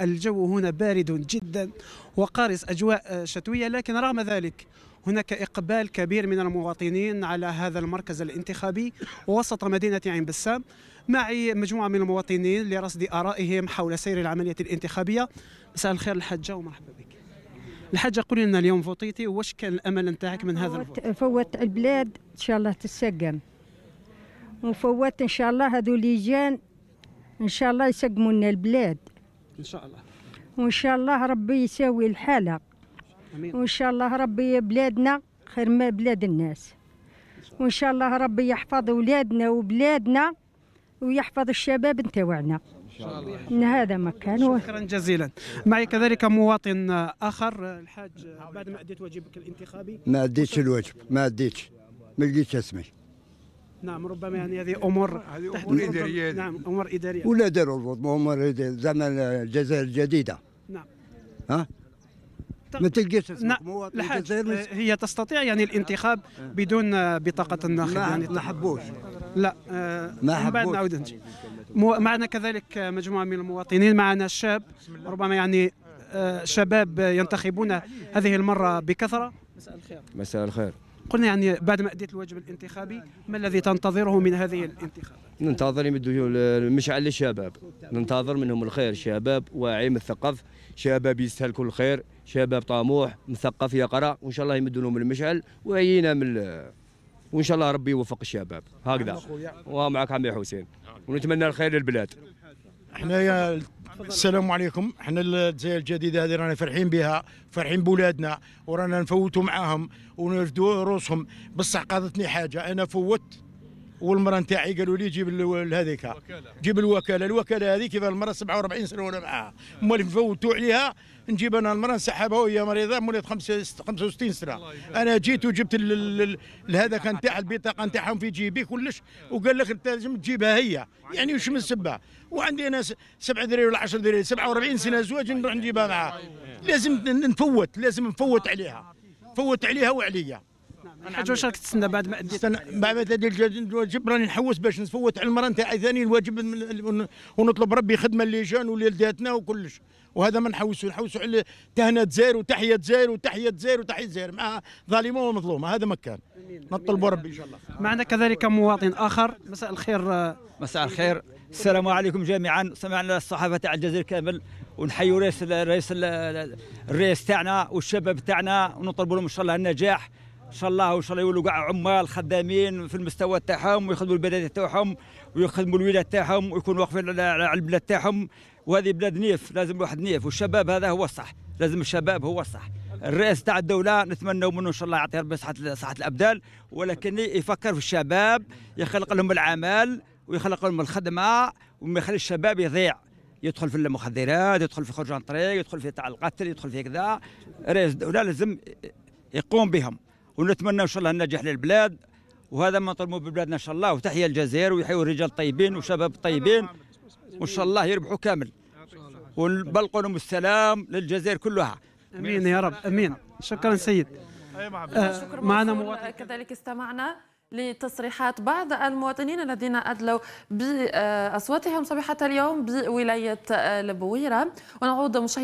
الجو هنا بارد جدا وقارس أجواء شتوية لكن رغم ذلك هناك إقبال كبير من المواطنين على هذا المركز الانتخابي وسط مدينة عين بسام معي مجموعة من المواطنين لرصد آرائهم حول سير العملية الانتخابية مساء الخير الحجة ومرحبا بك الحاجة قولي لنا اليوم فوطيتي واش كان الأمل نتاعك من هذا الفوت فوت البلاد إن شاء الله تسقم وفوت إن شاء الله هذو لجان إن شاء الله يسقموا لنا البلاد ان شاء الله وان شاء الله ربي يساوي الحاله امين وان شاء الله ربي بلادنا خير ما بلاد الناس وان شاء الله ربي يحفظ اولادنا وبلادنا ويحفظ الشباب نتاعنا إن هذا مكان شكرا جزيلا معي كذلك مواطن اخر الحاج بعد ما اديت واجبك الانتخابي ما اديتش الواجب ما اديتش ما لقيتش اسمي نعم ربما يعني هذه امور هذه امور اداريه نعم امور اداريه ولا داروا امور زمن الجزائر الجديده نعم ها ما تلقاش الجزائر نعم، هي تستطيع يعني الانتخاب بدون بطاقه الناخب يعني ما حبوش لا ما آه، حبوش نعود نجي معنا كذلك مجموعه من المواطنين معنا الشاب ربما يعني آه، شباب ينتخبون هذه المره بكثره مساء الخير مساء الخير قلنا يعني بعد ما اديت الواجب الانتخابي ما الذي تنتظره من هذه الانتخابات؟ ننتظر يمدوا المشعل للشباب ننتظر منهم الخير شباب واعي مثقف شباب يستهلكوا الخير شباب طموح مثقف يقرا وان شاء الله يمدوا لهم المشعل ويعينا من وان شاء الله ربي يوفق الشباب هكذا ومعك عمي حسين ونتمنى الخير للبلاد حنايا السلام عليكم حنا الجزائر الجديده هذه رانا فرحين بها فرحين بولادنا ورانا نفوتوا معاهم ونرفدوا رؤوسهم بصح قادتني حاجه انا فوت والمراه نتاعي قالوا لي جيب هذيك جيب الوكاله الوكاله هذه كيف المراه 47 سنه وانا معاها نعم. مول فوتوا عليها نجيب انا المراه نسحبها وهي مريضه مولات 65 سنه انا جيت وجبت هذاك نتاع البطاقه نتاعهم في جيبي كلش نعم. وقال لك انت لازم تجيبها هي يعني وش من سبه وعندي انا 7 درهم ولا 10 درهم 47 سنه زواج نروح نجيبها معاها لازم نفوت لازم نفوت عليها فوت عليها وعليا الحاج واش راك تستنى بعد ما اديت بعد ما تدي الواجب راني نحوس باش نفوت على المراه نتاعي ثاني الواجب ونطلب ربي خدمه جان وليلداتنا وكلش وهذا ما نحوسوا نحوسوا على تهنئه زير وتحيه زير وتحيه زير وتحيه زير مع ظالمه ومظلومه هذا ما كان نطلبوا ربي ان شاء الله معنا كذلك مواطن اخر مساء الخير آه، مساء الخير السلام عليكم جميعا سمعنا الصحافه تاع الجزائر كامل ونحيوا رئيس الرئيس الرئيس تاعنا والشباب تاعنا ونطلبوا لهم ان شاء الله النجاح ان شاء الله وان شاء الله يولوا كاع عمال خدامين في المستوى تاعهم ويخدموا البلد تاعهم ويخدموا الولاد تاعهم ويكونوا واقفين على البلاد تاعهم وهذه بلاد نيف لازم الواحد نيف والشباب هذا هو الصح لازم الشباب هو الصح الرئيس تاع الدوله نتمنى منه ان شاء الله يعطيه ربي صحه صحه الابدال ولكن يفكر في الشباب يخلق لهم العمل ويخلق لهم الخدمه وما يخلي الشباب يضيع يدخل في المخدرات يدخل في خروج عن طريق يدخل في تاع القتل يدخل في كذا رئيس الدوله لازم يقوم بهم ونتمنى ان شاء الله النجاح للبلاد وهذا ما نطلبوا ببلادنا ان شاء الله وتحيا الجزائر ويحيوا الرجال الطيبين والشباب الطيبين وان شاء الله يربحوا كامل ونبلقوا لهم السلام للجزائر كلها امين يا رب امين شكرا سيد أه، آه، شكرا معنا كذلك استمعنا لتصريحات بعض المواطنين الذين أدلوا بأصواتهم صبيحه اليوم بولاية آه، البويرة ونعود مشاهدين